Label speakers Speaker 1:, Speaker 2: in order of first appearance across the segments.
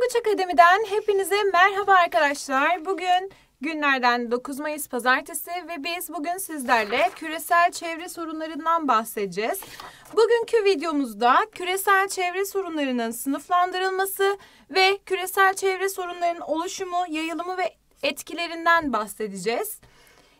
Speaker 1: Tonguç Akademi'den hepinize merhaba arkadaşlar. Bugün günlerden 9 Mayıs pazartesi ve biz bugün sizlerle küresel çevre sorunlarından bahsedeceğiz. Bugünkü videomuzda küresel çevre sorunlarının sınıflandırılması ve küresel çevre sorunlarının oluşumu, yayılımı ve etkilerinden bahsedeceğiz.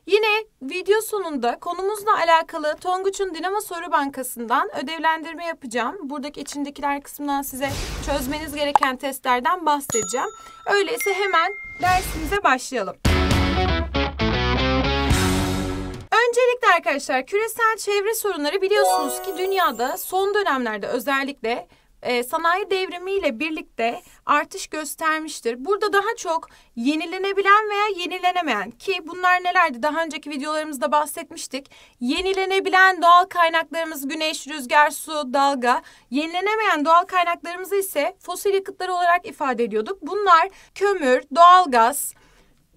Speaker 1: Yine video sonunda konumuzla alakalı Tonguç'un Dinamo Soru Bankası'ndan ödevlendirme yapacağım. Buradaki içindekiler kısmından size çözmeniz gereken testlerden bahsedeceğim. Öyleyse hemen dersimize başlayalım. Öncelikle arkadaşlar küresel çevre sorunları biliyorsunuz ki dünyada son dönemlerde özellikle e, sanayi devrimiyle birlikte artış göstermiştir. Burada daha çok yenilenebilen veya yenilenemeyen ki bunlar nelerdi? Daha önceki videolarımızda bahsetmiştik. Yenilenebilen doğal kaynaklarımız güneş, rüzgar, su, dalga. Yenilenemeyen doğal kaynaklarımızı ise fosil yakıtları olarak ifade ediyorduk. Bunlar kömür, doğalgaz, gaz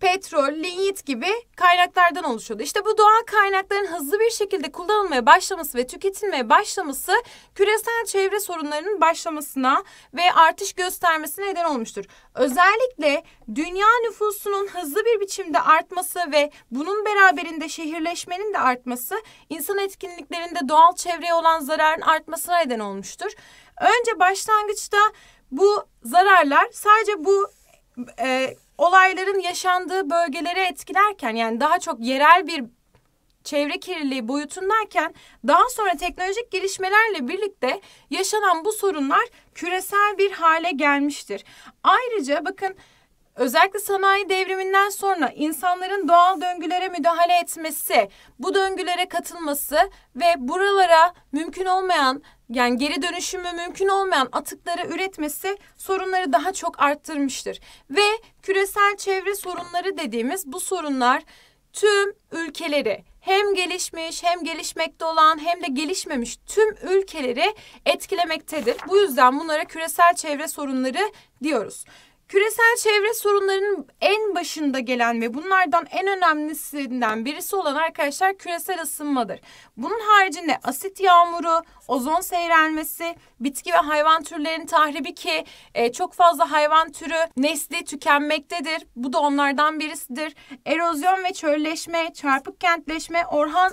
Speaker 1: petrol, linyit gibi kaynaklardan oluşuyordu. İşte bu doğal kaynakların hızlı bir şekilde kullanılmaya başlaması ve tüketilmeye başlaması küresel çevre sorunlarının başlamasına ve artış göstermesine neden olmuştur. Özellikle dünya nüfusunun hızlı bir biçimde artması ve bunun beraberinde şehirleşmenin de artması insan etkinliklerinde doğal çevreye olan zararın artmasına neden olmuştur. Önce başlangıçta bu zararlar sadece bu e, olayların yaşandığı bölgeleri etkilerken yani daha çok yerel bir çevre kirliliği boyutundayken daha sonra teknolojik gelişmelerle birlikte yaşanan bu sorunlar küresel bir hale gelmiştir. Ayrıca bakın Özellikle sanayi devriminden sonra insanların doğal döngülere müdahale etmesi, bu döngülere katılması ve buralara mümkün olmayan yani geri dönüşümü mümkün olmayan atıkları üretmesi sorunları daha çok arttırmıştır. Ve küresel çevre sorunları dediğimiz bu sorunlar tüm ülkeleri hem gelişmiş hem gelişmekte olan hem de gelişmemiş tüm ülkeleri etkilemektedir. Bu yüzden bunlara küresel çevre sorunları diyoruz. Küresel çevre sorunlarının en başında gelen ve bunlardan en önemlisinden birisi olan arkadaşlar küresel ısınmadır. Bunun haricinde asit yağmuru, ozon seyrelmesi, bitki ve hayvan türlerinin tahribi ki e, çok fazla hayvan türü nesli tükenmektedir. Bu da onlardan birisidir. Erozyon ve çölleşme, çarpık kentleşme, orhan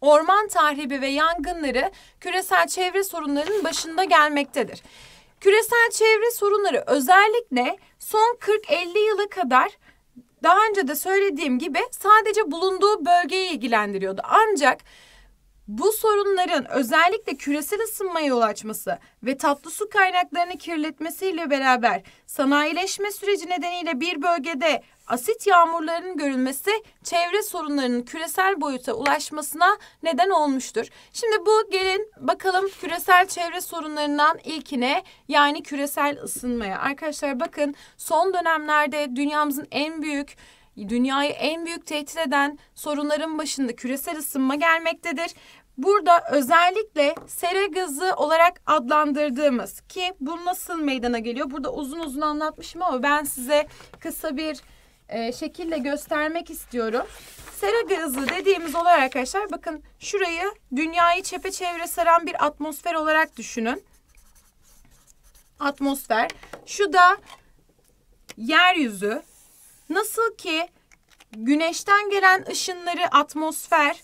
Speaker 1: orman tahribi ve yangınları küresel çevre sorunlarının başında gelmektedir. Küresel çevre sorunları özellikle son 40-50 yıla kadar daha önce de söylediğim gibi sadece bulunduğu bölgeyi ilgilendiriyordu. Ancak bu sorunların özellikle küresel ısınmaya yol açması ve tatlı su kaynaklarını kirletmesiyle beraber sanayileşme süreci nedeniyle bir bölgede asit yağmurlarının görülmesi çevre sorunlarının küresel boyuta ulaşmasına neden olmuştur. Şimdi bu gelin bakalım küresel çevre sorunlarından ilkine yani küresel ısınmaya. Arkadaşlar bakın son dönemlerde dünyamızın en büyük dünyayı en büyük tehdit eden sorunların başında küresel ısınma gelmektedir. Burada özellikle sera gazı olarak adlandırdığımız ki bu nasıl meydana geliyor? Burada uzun uzun anlatmışım ama ben size kısa bir e, şekille göstermek istiyorum. Sera gazı dediğimiz olay arkadaşlar bakın şurayı dünyayı çepeçevre saran bir atmosfer olarak düşünün. Atmosfer. Şu da yeryüzü. Nasıl ki güneşten gelen ışınları atmosfer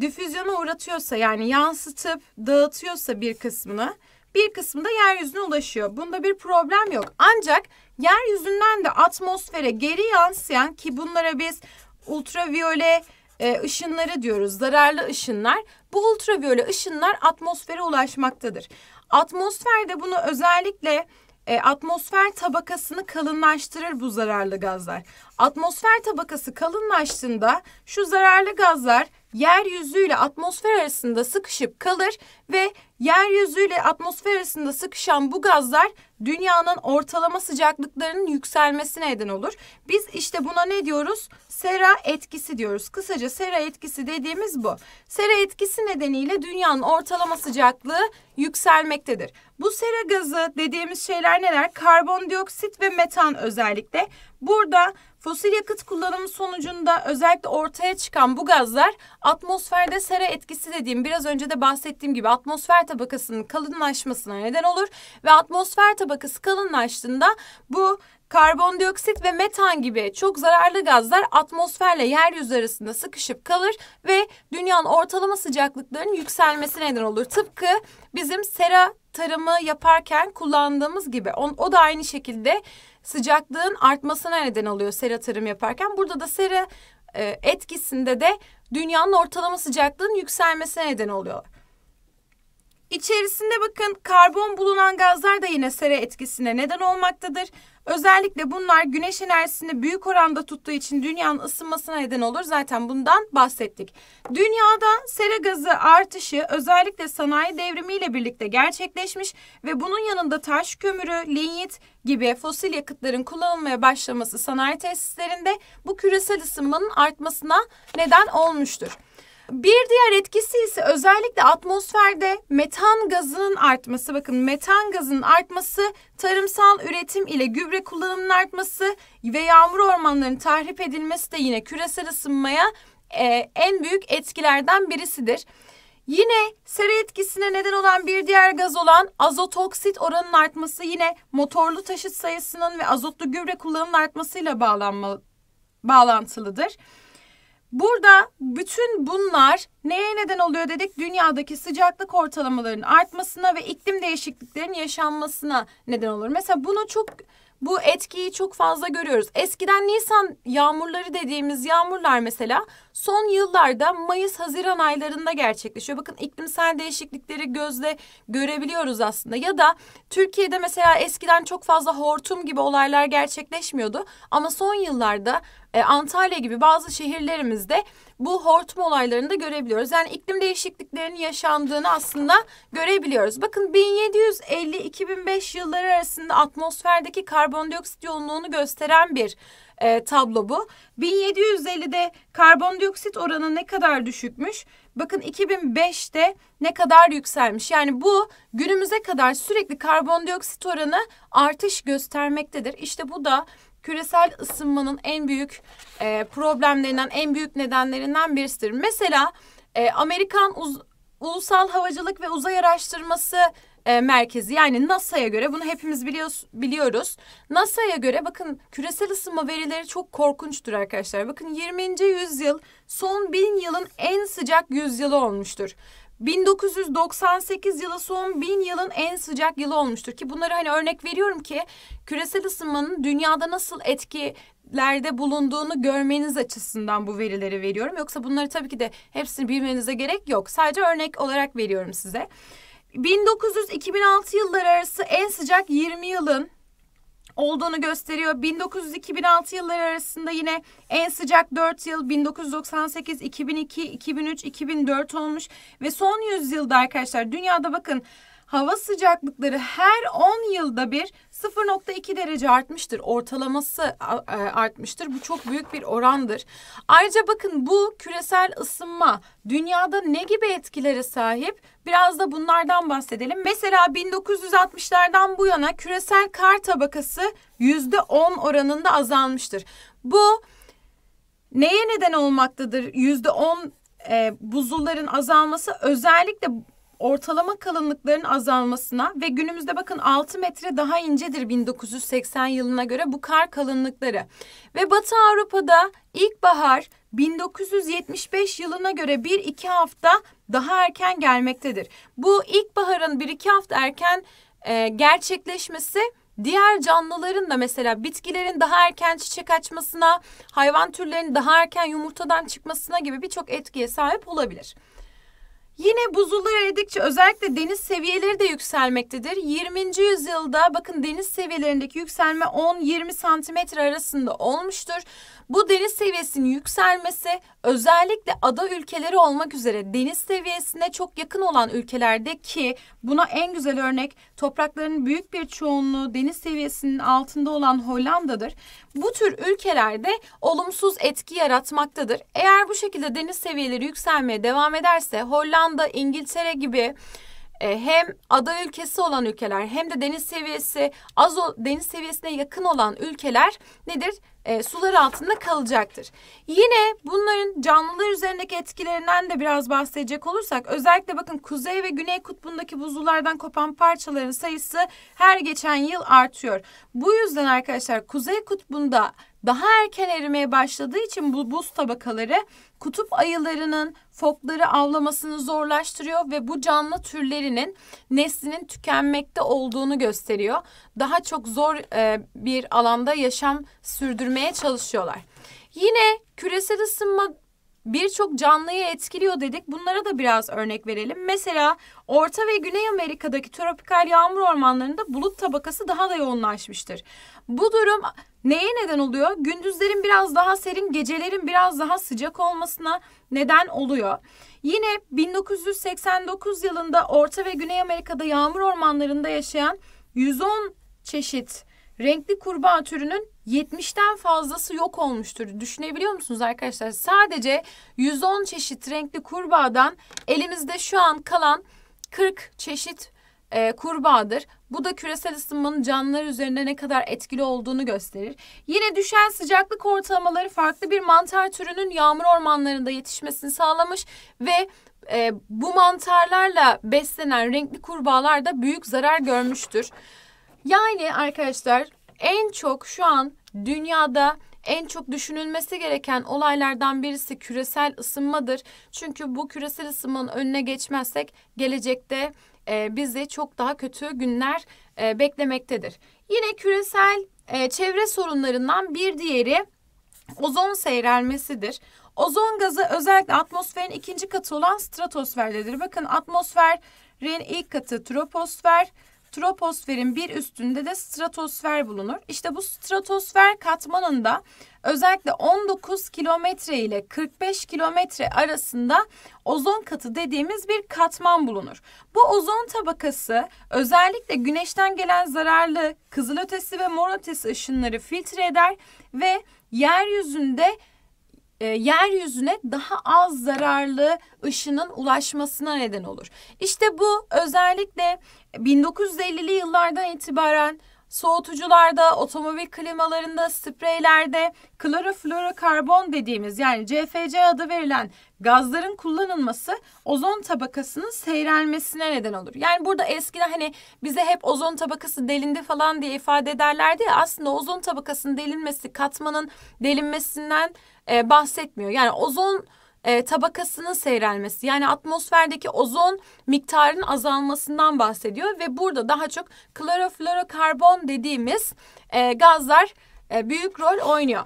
Speaker 1: difüzyona uğratıyorsa yani yansıtıp dağıtıyorsa bir kısmını bir kısmı da yeryüzüne ulaşıyor. Bunda bir problem yok. Ancak Yeryüzünden de atmosfere geri yansıyan ki bunlara biz ultraviyole e, ışınları diyoruz. Zararlı ışınlar. Bu ultraviyole ışınlar atmosfere ulaşmaktadır. Atmosferde bunu özellikle e, atmosfer tabakasını kalınlaştırır bu zararlı gazlar. Atmosfer tabakası kalınlaştığında şu zararlı gazlar yeryüzüyle atmosfer arasında sıkışıp kalır ve yeryüzüyle atmosfer arasında sıkışan bu gazlar dünyanın ortalama sıcaklıklarının yükselmesine neden olur. Biz işte buna ne diyoruz? Sera etkisi diyoruz. Kısaca sera etkisi dediğimiz bu. Sera etkisi nedeniyle dünyanın ortalama sıcaklığı yükselmektedir. Bu sera gazı dediğimiz şeyler neler? Karbondioksit ve metan özellikle. Burada Fosil yakıt kullanımı sonucunda özellikle ortaya çıkan bu gazlar atmosferde sera etkisi dediğim biraz önce de bahsettiğim gibi atmosfer tabakasının kalınlaşmasına neden olur ve atmosfer tabakası kalınlaştığında bu karbondioksit ve metan gibi çok zararlı gazlar atmosferle yeryüzü arasında sıkışıp kalır ve dünyanın ortalama sıcaklıklarının yükselmesine neden olur. Tıpkı bizim sera tarımı yaparken kullandığımız gibi o da aynı şekilde sıcaklığın artmasına neden oluyor sera tarım yaparken. Burada da sera e, etkisinde de dünyanın ortalama sıcaklığının yükselmesine neden oluyor. İçerisinde bakın karbon bulunan gazlar da yine sera etkisine neden olmaktadır. Özellikle bunlar güneş enerjisini büyük oranda tuttuğu için dünyanın ısınmasına neden olur. Zaten bundan bahsettik. Dünyada sera gazı artışı özellikle sanayi devrimiyle birlikte gerçekleşmiş ve bunun yanında taş kömürü, lignit gibi fosil yakıtların kullanılmaya başlaması sanayi tesislerinde bu küresel ısınmanın artmasına neden olmuştur. Bir diğer etkisi ise özellikle atmosferde metan gazının artması. Bakın metan gazının artması tarımsal üretim ile gübre kullanımının artması ve yağmur ormanlarının tahrip edilmesi de yine küresel ısınmaya e, en büyük etkilerden birisidir. Yine sera etkisine neden olan bir diğer gaz olan azotoksit oranının artması yine motorlu taşıt sayısının ve azotlu gübre kullanımının artmasıyla bağlanma, bağlantılıdır. Burada bütün bunlar neye neden oluyor dedik? Dünyadaki sıcaklık ortalamalarının artmasına ve iklim değişikliklerinin yaşanmasına neden olur. Mesela bunu çok bu etkiyi çok fazla görüyoruz. Eskiden Nisan yağmurları dediğimiz yağmurlar mesela son yıllarda Mayıs-Haziran aylarında gerçekleşiyor. Bakın iklimsel değişiklikleri gözle görebiliyoruz aslında. Ya da Türkiye'de mesela eskiden çok fazla hortum gibi olaylar gerçekleşmiyordu. Ama son yıllarda e, Antalya gibi bazı şehirlerimizde bu hortum olaylarını da görebiliyoruz. Yani iklim değişikliklerinin yaşandığını aslında görebiliyoruz. Bakın 1750-2005 yılları arasında atmosferdeki karbondioksit yoğunluğunu gösteren bir e, tablo bu. 1750'de karbondioksit oranı ne kadar düşükmüş? Bakın 2005'te ne kadar yükselmiş. Yani bu günümüze kadar sürekli karbondioksit oranı artış göstermektedir. İşte bu da küresel ısınmanın en büyük e, problemlerinden, en büyük nedenlerinden birisidir. Mesela e, Amerikan Uz Ulusal Havacılık ve Uzay Araştırması e, merkezi yani NASA'ya göre bunu hepimiz biliyoruz. biliyoruz. NASA'ya göre bakın küresel ısınma verileri çok korkunçtur arkadaşlar. Bakın 20. yüzyıl son bin yılın en sıcak yüzyılı olmuştur. 1998 yılı son bin yılın en sıcak yılı olmuştur ki bunları hani örnek veriyorum ki küresel ısınmanın dünyada nasıl etkilerde bulunduğunu görmeniz açısından bu verileri veriyorum. Yoksa bunları tabii ki de hepsini bilmenize gerek yok. Sadece örnek olarak veriyorum size. 1900-2006 yılları arası en sıcak 20 yılın olduğunu gösteriyor. 1900-2006 yılları arasında yine en sıcak 4 yıl 1998, 2002, 2003, 2004 olmuş ve son yüzyılda arkadaşlar dünyada bakın hava sıcaklıkları her 10 yılda bir 0.2 derece artmıştır. Ortalaması e, artmıştır. Bu çok büyük bir orandır. Ayrıca bakın bu küresel ısınma dünyada ne gibi etkilere sahip? Biraz da bunlardan bahsedelim. Mesela 1960'lardan bu yana küresel kar tabakası %10 oranında azalmıştır. Bu neye neden olmaktadır? %10 e, buzulların azalması özellikle ortalama kalınlıkların azalmasına ve günümüzde bakın 6 metre daha incedir 1980 yılına göre bu kar kalınlıkları. Ve Batı Avrupa'da ilkbahar 1975 yılına göre 1-2 hafta daha erken gelmektedir. Bu ilkbaharın 1-2 hafta erken e, gerçekleşmesi diğer canlıların da mesela bitkilerin daha erken çiçek açmasına, hayvan türlerinin daha erken yumurtadan çıkmasına gibi birçok etkiye sahip olabilir. Yine buzullar eridikçe özellikle deniz seviyeleri de yükselmektedir. 20. yüzyılda bakın deniz seviyelerindeki yükselme 10-20 santimetre arasında olmuştur. Bu deniz seviyesinin yükselmesi özellikle ada ülkeleri olmak üzere deniz seviyesine çok yakın olan ülkelerde ki buna en güzel örnek toprakların büyük bir çoğunluğu deniz seviyesinin altında olan Hollanda'dır. Bu tür ülkelerde olumsuz etki yaratmaktadır. Eğer bu şekilde deniz seviyeleri yükselmeye devam ederse Hollanda, İngiltere gibi e, hem ada ülkesi olan ülkeler hem de deniz seviyesi az o, deniz seviyesine yakın olan ülkeler nedir? E, sular altında kalacaktır. Yine bunların canlılar üzerindeki etkilerinden de biraz bahsedecek olursak özellikle bakın kuzey ve güney kutbundaki buzullardan kopan parçaların sayısı her geçen yıl artıyor. Bu yüzden arkadaşlar kuzey kutbunda daha erken erimeye başladığı için bu buz tabakaları kutup ayılarının fokları avlamasını zorlaştırıyor ve bu canlı türlerinin neslinin tükenmekte olduğunu gösteriyor. Daha çok zor e, bir alanda yaşam sürdürmeye çalışıyorlar. Yine küresel ısınma birçok canlıyı etkiliyor dedik. Bunlara da biraz örnek verelim. Mesela Orta ve Güney Amerika'daki tropikal yağmur ormanlarında bulut tabakası daha da yoğunlaşmıştır. Bu durum neye neden oluyor? Gündüzlerin biraz daha serin, gecelerin biraz daha sıcak olmasına neden oluyor. Yine 1989 yılında Orta ve Güney Amerika'da yağmur ormanlarında yaşayan 110 çeşit renkli kurbağa türünün 70'ten fazlası yok olmuştur. Düşünebiliyor musunuz arkadaşlar? Sadece 110 çeşit renkli kurbağadan elimizde şu an kalan 40 çeşit e, kurbağadır. Bu da küresel ısınmanın canlılar üzerinde ne kadar etkili olduğunu gösterir. Yine düşen sıcaklık ortalamaları farklı bir mantar türünün yağmur ormanlarında yetişmesini sağlamış ve e, bu mantarlarla beslenen renkli kurbağalar da büyük zarar görmüştür. Yani arkadaşlar en çok şu an dünyada en çok düşünülmesi gereken olaylardan birisi küresel ısınmadır. Çünkü bu küresel ısınmanın önüne geçmezsek gelecekte e, bizi çok daha kötü günler e, beklemektedir. Yine küresel e, çevre sorunlarından bir diğeri ozon seyrelmesidir. Ozon gazı özellikle atmosferin ikinci katı olan stratosferdedir. Bakın atmosferin ilk katı troposfer, Troposferin bir üstünde de stratosfer bulunur. İşte bu stratosfer katmanında özellikle 19 kilometre ile 45 kilometre arasında ozon katı dediğimiz bir katman bulunur. Bu ozon tabakası özellikle güneşten gelen zararlı kızılötesi ve morötesi ışınları filtre eder ve yeryüzünde e, yeryüzüne daha az zararlı ışının ulaşmasına neden olur. İşte bu özellikle 1950'li yıllardan itibaren soğutucularda, otomobil klimalarında, spreylerde kloroflorokarbon dediğimiz yani CFC adı verilen gazların kullanılması ozon tabakasının seyrelmesine neden olur. Yani burada eskiden hani bize hep ozon tabakası delindi falan diye ifade ederlerdi ya aslında ozon tabakasının delinmesi katmanın delinmesinden e, bahsetmiyor. Yani ozon e, tabakasının seyrelmesi yani atmosferdeki ozon miktarının azalmasından bahsediyor ve burada daha çok kloroflorokarbon dediğimiz e, gazlar e, büyük rol oynuyor.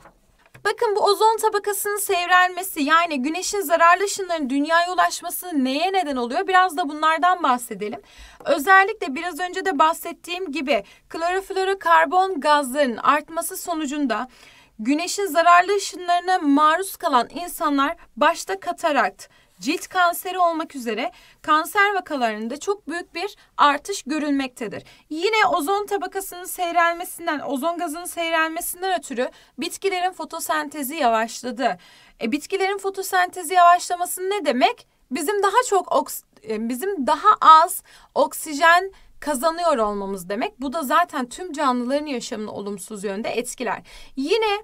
Speaker 1: Bakın bu ozon tabakasının seyrelmesi yani güneşin zararlı ışınların dünyaya ulaşması neye neden oluyor? Biraz da bunlardan bahsedelim. Özellikle biraz önce de bahsettiğim gibi kloroflorokarbon gazlarının artması sonucunda Güneşin zararlı ışınlarına maruz kalan insanlar başta katarakt, cilt kanseri olmak üzere kanser vakalarında çok büyük bir artış görülmektedir. Yine ozon tabakasının seyrelmesinden, ozon gazının seyrelmesinden ötürü bitkilerin fotosentezi yavaşladı. E, bitkilerin fotosentezi yavaşlaması ne demek? Bizim daha çok oks e, bizim daha az oksijen kazanıyor olmamız demek. Bu da zaten tüm canlıların yaşamını olumsuz yönde etkiler. Yine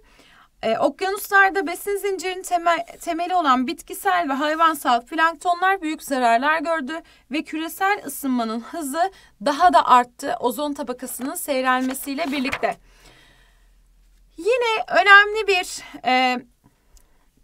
Speaker 1: e, okyanuslarda besin zincirinin temel, temeli olan bitkisel ve hayvansal planktonlar büyük zararlar gördü ve küresel ısınmanın hızı daha da arttı ozon tabakasının seyrelmesiyle birlikte. Yine önemli bir e,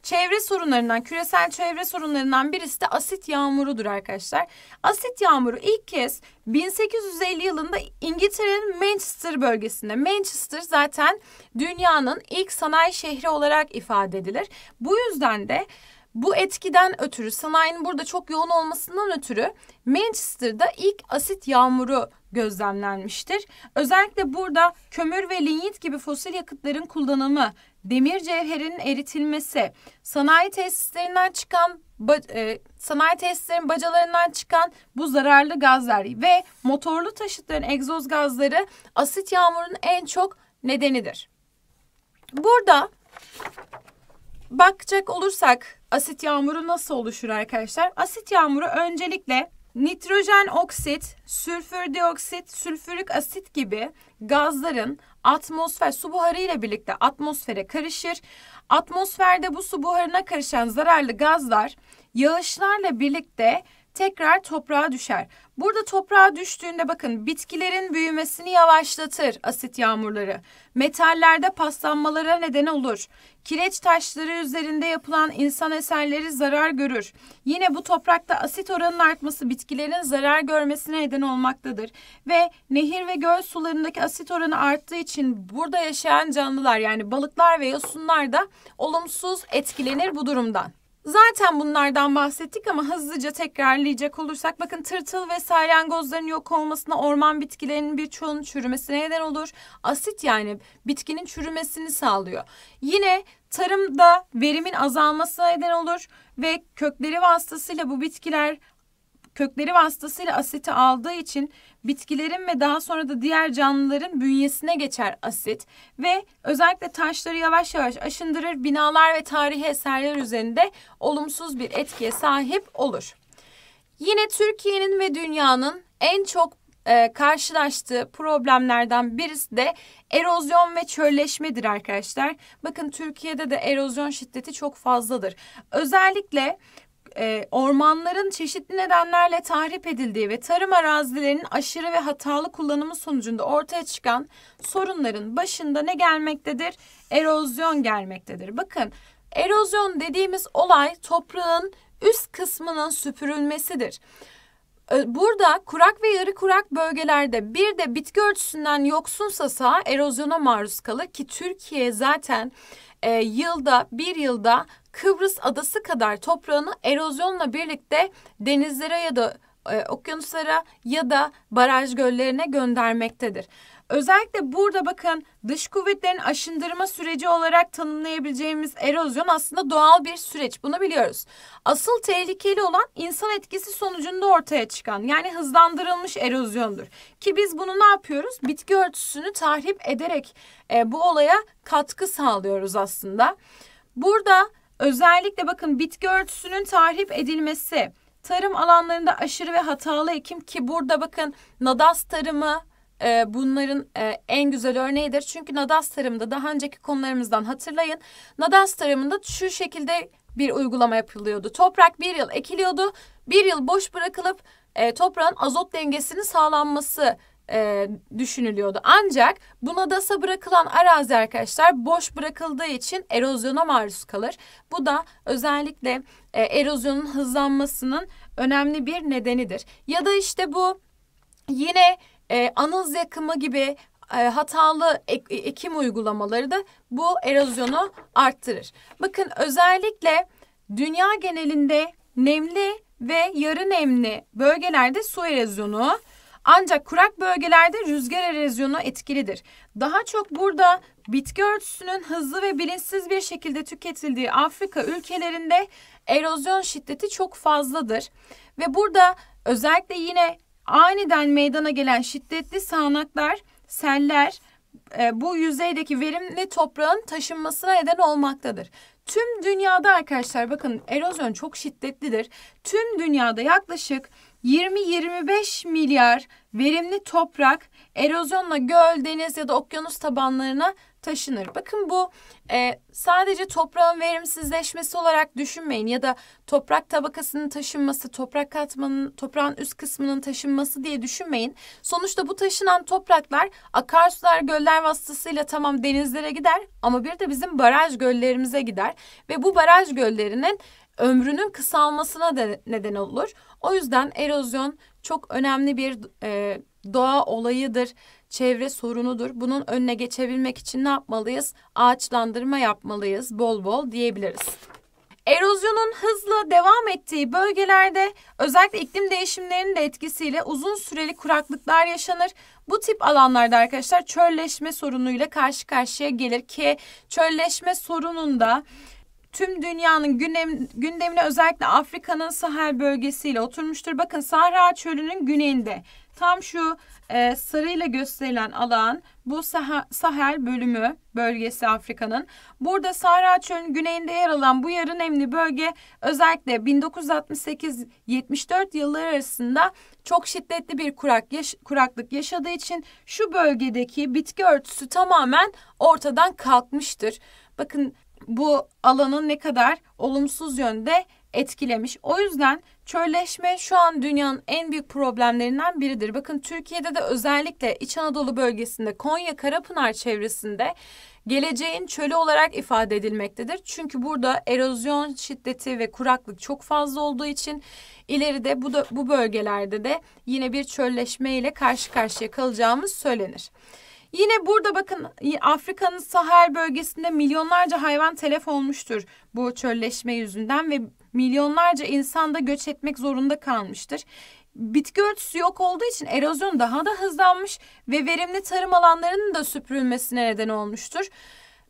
Speaker 1: çevre sorunlarından, küresel çevre sorunlarından birisi de asit yağmurudur arkadaşlar. Asit yağmuru ilk kez 1850 yılında İngiltere'nin Manchester bölgesinde. Manchester zaten dünyanın ilk sanayi şehri olarak ifade edilir. Bu yüzden de bu etkiden ötürü sanayinin burada çok yoğun olmasından ötürü Manchester'da ilk asit yağmuru gözlemlenmiştir. Özellikle burada kömür ve linyit gibi fosil yakıtların kullanımı demir cevherinin eritilmesi, sanayi tesislerinden çıkan e, sanayi tesislerin bacalarından çıkan bu zararlı gazlar ve motorlu taşıtların egzoz gazları asit yağmurun en çok nedenidir. Burada bakacak olursak asit yağmuru nasıl oluşur arkadaşlar? Asit yağmuru öncelikle nitrojen oksit, sülfür dioksit, sülfürik asit gibi gazların atmosfer su buharı ile birlikte atmosfere karışır. Atmosferde bu su buharına karışan zararlı gazlar yağışlarla birlikte tekrar toprağa düşer. Burada toprağa düştüğünde bakın bitkilerin büyümesini yavaşlatır asit yağmurları. Metallerde paslanmalara neden olur. Kireç taşları üzerinde yapılan insan eserleri zarar görür. Yine bu toprakta asit oranının artması bitkilerin zarar görmesine neden olmaktadır. Ve nehir ve göl sularındaki asit oranı arttığı için burada yaşayan canlılar yani balıklar ve yosunlar da olumsuz etkilenir bu durumdan. Zaten bunlardan bahsettik ama hızlıca tekrarlayacak olursak bakın tırtıl ve salyangozların yok olmasına orman bitkilerinin birçoğunun çürümesine neden olur. Asit yani bitkinin çürümesini sağlıyor. Yine Tarımda verimin azalmasına neden olur ve kökleri vasıtasıyla bu bitkiler kökleri vasıtasıyla asiti aldığı için bitkilerin ve daha sonra da diğer canlıların bünyesine geçer asit ve özellikle taşları yavaş yavaş aşındırır binalar ve tarihi eserler üzerinde olumsuz bir etkiye sahip olur. Yine Türkiye'nin ve dünyanın en çok e, karşılaştığı problemlerden birisi de erozyon ve çölleşmedir arkadaşlar. Bakın Türkiye'de de erozyon şiddeti çok fazladır. Özellikle e, ormanların çeşitli nedenlerle tahrip edildiği ve tarım arazilerinin aşırı ve hatalı kullanımı sonucunda ortaya çıkan sorunların başında ne gelmektedir? Erozyon gelmektedir. Bakın erozyon dediğimiz olay toprağın üst kısmının süpürülmesidir. Burada kurak ve yarı kurak bölgelerde bir de bitki örtüsünden yoksunsa saha erozyona maruz kalır ki Türkiye zaten e, yılda bir yılda Kıbrıs adası kadar toprağını erozyonla birlikte denizlere ya da e, okyanuslara ya da baraj göllerine göndermektedir. Özellikle burada bakın dış kuvvetlerin aşındırma süreci olarak tanımlayabileceğimiz erozyon aslında doğal bir süreç. Bunu biliyoruz. Asıl tehlikeli olan insan etkisi sonucunda ortaya çıkan yani hızlandırılmış erozyondur. Ki biz bunu ne yapıyoruz? Bitki örtüsünü tahrip ederek e, bu olaya katkı sağlıyoruz aslında. Burada özellikle bakın bitki örtüsünün tahrip edilmesi, tarım alanlarında aşırı ve hatalı ekim ki burada bakın nadas tarımı, e, bunların e, en güzel örneğidir. Çünkü Nadas tarımında daha önceki konularımızdan hatırlayın. Nadas tarımında şu şekilde bir uygulama yapılıyordu. Toprak bir yıl ekiliyordu. Bir yıl boş bırakılıp e, toprağın azot dengesinin sağlanması e, düşünülüyordu. Ancak bu nadasa bırakılan arazi arkadaşlar boş bırakıldığı için erozyona maruz kalır. Bu da özellikle e, erozyonun hızlanmasının önemli bir nedenidir. Ya da işte bu yine e, anız yakımı gibi e, hatalı ek, e, ekim uygulamaları da bu erozyonu arttırır. Bakın özellikle dünya genelinde nemli ve yarı nemli bölgelerde su erozyonu ancak kurak bölgelerde rüzgar erozyonu etkilidir. Daha çok burada bitki örtüsünün hızlı ve bilinçsiz bir şekilde tüketildiği Afrika ülkelerinde erozyon şiddeti çok fazladır. Ve burada özellikle yine Aniden meydana gelen şiddetli sağanaklar, seller e, bu yüzeydeki verimli toprağın taşınmasına neden olmaktadır. Tüm dünyada arkadaşlar bakın erozyon çok şiddetlidir. Tüm dünyada yaklaşık 20-25 milyar verimli toprak erozyonla göl, deniz ya da okyanus tabanlarına taşınır. Bakın bu e, sadece toprağın verimsizleşmesi olarak düşünmeyin ya da toprak tabakasının taşınması, toprak katmanın, toprağın üst kısmının taşınması diye düşünmeyin. Sonuçta bu taşınan topraklar akarsular, göller vasıtasıyla tamam denizlere gider ama bir de bizim baraj göllerimize gider ve bu baraj göllerinin ömrünün kısalmasına da neden olur. O yüzden erozyon çok önemli bir e, doğa olayıdır, çevre sorunudur. Bunun önüne geçebilmek için ne yapmalıyız? Ağaçlandırma yapmalıyız bol bol diyebiliriz. Erozyonun hızla devam ettiği bölgelerde özellikle iklim değişimlerinin de etkisiyle uzun süreli kuraklıklar yaşanır. Bu tip alanlarda arkadaşlar çölleşme sorunuyla karşı karşıya gelir ki çölleşme sorununda tüm dünyanın gündem, gündemine özellikle Afrika'nın Sahel bölgesiyle oturmuştur. Bakın Sahra Çölü'nün güneyinde Tam şu e, sarıyla gösterilen alan bu Sah Sahel bölümü bölgesi Afrika'nın. Burada Sahra Çölü'nün güneyinde yer alan bu yarı nemli bölge özellikle 1968-74 yılları arasında çok şiddetli bir kurak yaş kuraklık yaşadığı için şu bölgedeki bitki örtüsü tamamen ortadan kalkmıştır. Bakın bu alanın ne kadar olumsuz yönde etkilemiş. O yüzden çölleşme şu an dünyanın en büyük problemlerinden biridir. Bakın Türkiye'de de özellikle İç Anadolu bölgesinde Konya Karapınar çevresinde geleceğin çölü olarak ifade edilmektedir. Çünkü burada erozyon şiddeti ve kuraklık çok fazla olduğu için ileride bu da, bu bölgelerde de yine bir çölleşme ile karşı karşıya kalacağımız söylenir. Yine burada bakın Afrika'nın Sahel bölgesinde milyonlarca hayvan telef olmuştur bu çölleşme yüzünden ve Milyonlarca insan da göç etmek zorunda kalmıştır. Bitki örtüsü yok olduğu için erozyon daha da hızlanmış ve verimli tarım alanlarının da süpürülmesine neden olmuştur.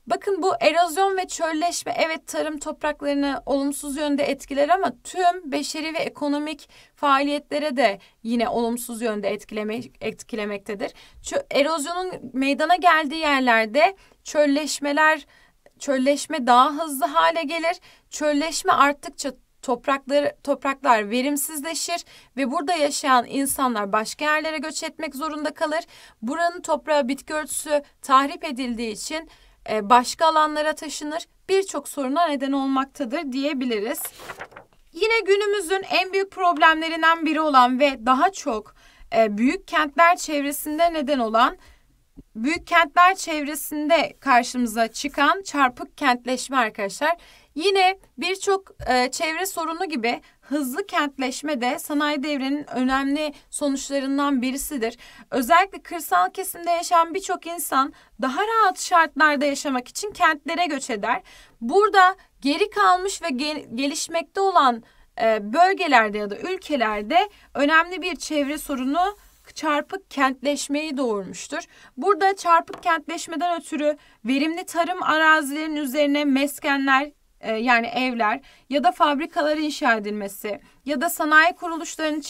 Speaker 1: Bakın bu erozyon ve çölleşme evet tarım topraklarını olumsuz yönde etkiler ama tüm beşeri ve ekonomik faaliyetlere de yine olumsuz yönde etkileme, etkilemektedir. Çö erozyonun meydana geldiği yerlerde çölleşmeler çölleşme daha hızlı hale gelir. Çölleşme arttıkça toprakları, topraklar verimsizleşir ve burada yaşayan insanlar başka yerlere göç etmek zorunda kalır. Buranın toprağı bitki örtüsü tahrip edildiği için e, başka alanlara taşınır. Birçok soruna neden olmaktadır diyebiliriz. Yine günümüzün en büyük problemlerinden biri olan ve daha çok e, büyük kentler çevresinde neden olan büyük kentler çevresinde karşımıza çıkan çarpık kentleşme arkadaşlar. Yine birçok e, çevre sorunu gibi hızlı kentleşme de sanayi devrinin önemli sonuçlarından birisidir. Özellikle kırsal kesimde yaşayan birçok insan daha rahat şartlarda yaşamak için kentlere göç eder. Burada geri kalmış ve gel gelişmekte olan e, bölgelerde ya da ülkelerde önemli bir çevre sorunu çarpık kentleşmeyi doğurmuştur. Burada çarpık kentleşmeden ötürü verimli tarım arazilerinin üzerine meskenler e, yani evler ya da fabrikalar inşa edilmesi ya da sanayi kuruluşlarının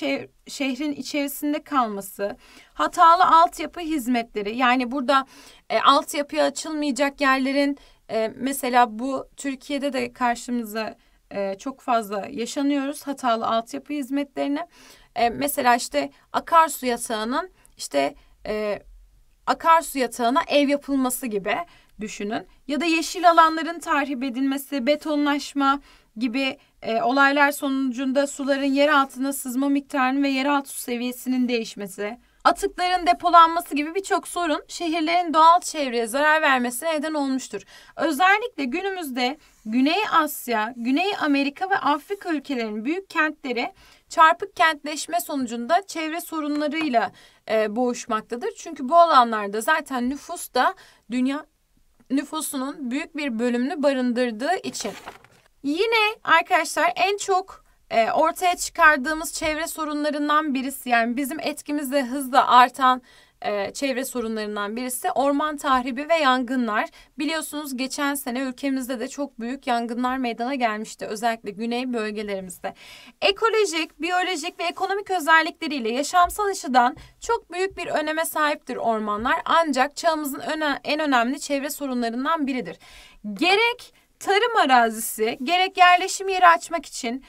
Speaker 1: şehrin içerisinde kalması, hatalı altyapı hizmetleri yani burada e, altyapıya açılmayacak yerlerin e, mesela bu Türkiye'de de karşımıza e, çok fazla yaşanıyoruz hatalı altyapı hizmetlerini. E, mesela işte akarsu yatağının işte e, akarsu yatağına ev yapılması gibi düşünün. Ya da yeşil alanların tahrip edilmesi, betonlaşma gibi e, olaylar sonucunda suların yer altına sızma miktarının ve yeraltı su seviyesinin değişmesi, atıkların depolanması gibi birçok sorun şehirlerin doğal çevreye zarar vermesine neden olmuştur. Özellikle günümüzde Güney Asya, Güney Amerika ve Afrika ülkelerinin büyük kentleri çarpık kentleşme sonucunda çevre sorunlarıyla e, boğuşmaktadır. Çünkü bu alanlarda zaten nüfus da dünya nüfusunun büyük bir bölümünü barındırdığı için. Yine arkadaşlar en çok e, ortaya çıkardığımız çevre sorunlarından birisi yani bizim etkimizle hızla artan e, çevre sorunlarından birisi orman tahribi ve yangınlar. Biliyorsunuz geçen sene ülkemizde de çok büyük yangınlar meydana gelmişti özellikle güney bölgelerimizde. Ekolojik, biyolojik ve ekonomik özellikleriyle yaşamsal açıdan çok büyük bir öneme sahiptir ormanlar ancak çağımızın öne, en önemli çevre sorunlarından biridir. Gerek tarım arazisi gerek yerleşim yeri açmak için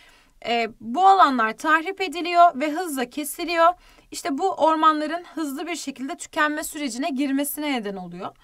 Speaker 1: e, bu alanlar tahrip ediliyor ve hızla kesiliyor işte bu ormanların hızlı bir şekilde tükenme sürecine girmesine neden oluyor.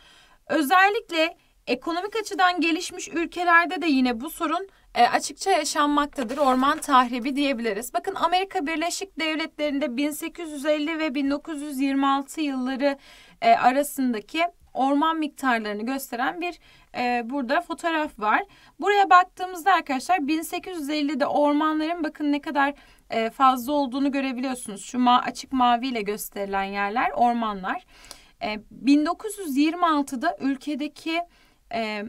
Speaker 1: Özellikle ekonomik açıdan gelişmiş ülkelerde de yine bu sorun e, açıkça yaşanmaktadır. Orman tahribi diyebiliriz. Bakın Amerika Birleşik Devletleri'nde 1850 ve 1926 yılları e, arasındaki orman miktarlarını gösteren bir e, burada fotoğraf var. Buraya baktığımızda arkadaşlar 1850'de ormanların bakın ne kadar e, fazla olduğunu görebiliyorsunuz. Şu ma açık maviyle gösterilen yerler ormanlar. E, 1926'da ülkedeki e,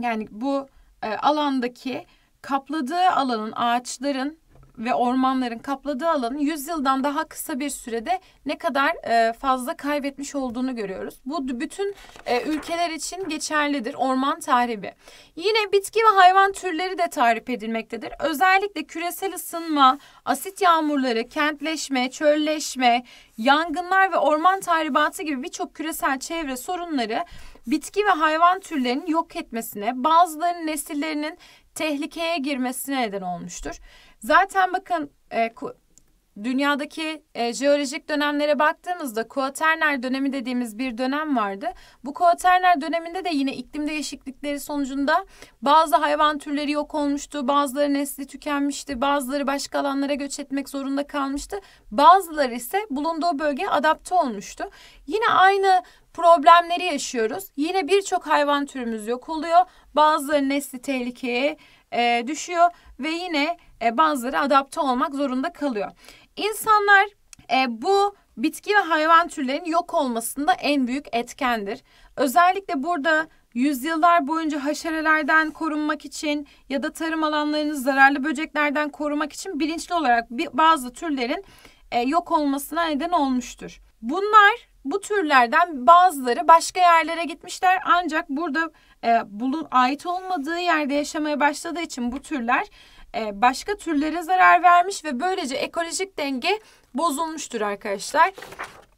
Speaker 1: yani bu e, alandaki kapladığı alanın ağaçların ve ormanların kapladığı alanın 100 yıldan daha kısa bir sürede ne kadar e, fazla kaybetmiş olduğunu görüyoruz. Bu bütün e, ülkeler için geçerlidir orman tahribi. Yine bitki ve hayvan türleri de tahrip edilmektedir. Özellikle küresel ısınma, asit yağmurları, kentleşme, çölleşme, yangınlar ve orman tahribatı gibi birçok küresel çevre sorunları bitki ve hayvan türlerinin yok etmesine, bazılarının nesillerinin tehlikeye girmesine neden olmuştur. Zaten bakın e, dünyadaki e, jeolojik dönemlere baktığımızda kuaterner dönemi dediğimiz bir dönem vardı. Bu kuaterner döneminde de yine iklim değişiklikleri sonucunda bazı hayvan türleri yok olmuştu, bazıları nesli tükenmişti, bazıları başka alanlara göç etmek zorunda kalmıştı. Bazıları ise bulunduğu bölgeye adapte olmuştu. Yine aynı problemleri yaşıyoruz. Yine birçok hayvan türümüz yok oluyor. Bazıları nesli tehlikeye e, düşüyor ve yine e, bazıları adapte olmak zorunda kalıyor. İnsanlar e, bu bitki ve hayvan türlerinin yok olmasında en büyük etkendir. Özellikle burada yüzyıllar boyunca haşerelerden korunmak için ya da tarım alanlarını zararlı böceklerden korumak için bilinçli olarak bazı türlerin e, yok olmasına neden olmuştur. Bunlar bu türlerden bazıları başka yerlere gitmişler ancak burada e, bulun ait olmadığı yerde yaşamaya başladığı için bu türler e, başka türlere zarar vermiş ve böylece ekolojik denge bozulmuştur arkadaşlar.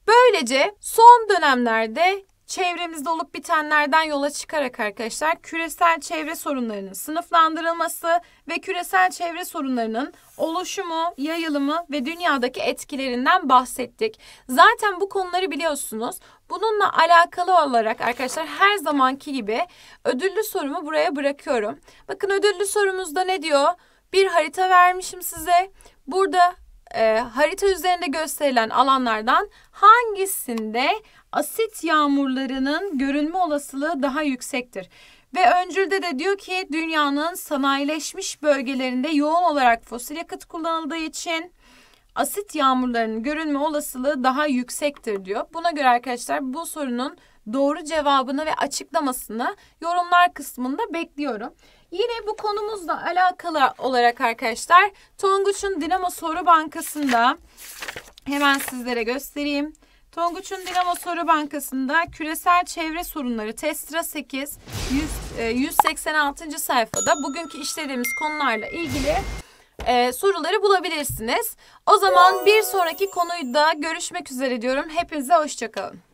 Speaker 1: Böylece son dönemlerde çevremizde olup bitenlerden yola çıkarak arkadaşlar küresel çevre sorunlarının sınıflandırılması ve küresel çevre sorunlarının oluşumu, yayılımı ve dünyadaki etkilerinden bahsettik. Zaten bu konuları biliyorsunuz. Bununla alakalı olarak arkadaşlar her zamanki gibi ödüllü sorumu buraya bırakıyorum. Bakın ödüllü sorumuzda ne diyor? bir harita vermişim size. Burada e, harita üzerinde gösterilen alanlardan hangisinde asit yağmurlarının görünme olasılığı daha yüksektir? Ve öncülde de diyor ki dünyanın sanayileşmiş bölgelerinde yoğun olarak fosil yakıt kullanıldığı için asit yağmurlarının görünme olasılığı daha yüksektir diyor. Buna göre arkadaşlar bu sorunun doğru cevabını ve açıklamasını yorumlar kısmında bekliyorum. Yine bu konumuzla alakalı olarak arkadaşlar Tonguç'un Dinamo Soru Bankası'nda hemen sizlere göstereyim. Tonguç'un Dinamo Soru Bankası'nda küresel çevre sorunları test sıra 8 100, 186. sayfada bugünkü işlediğimiz konularla ilgili e, soruları bulabilirsiniz. O zaman bir sonraki konuyu da görüşmek üzere diyorum. Hepinize hoşçakalın.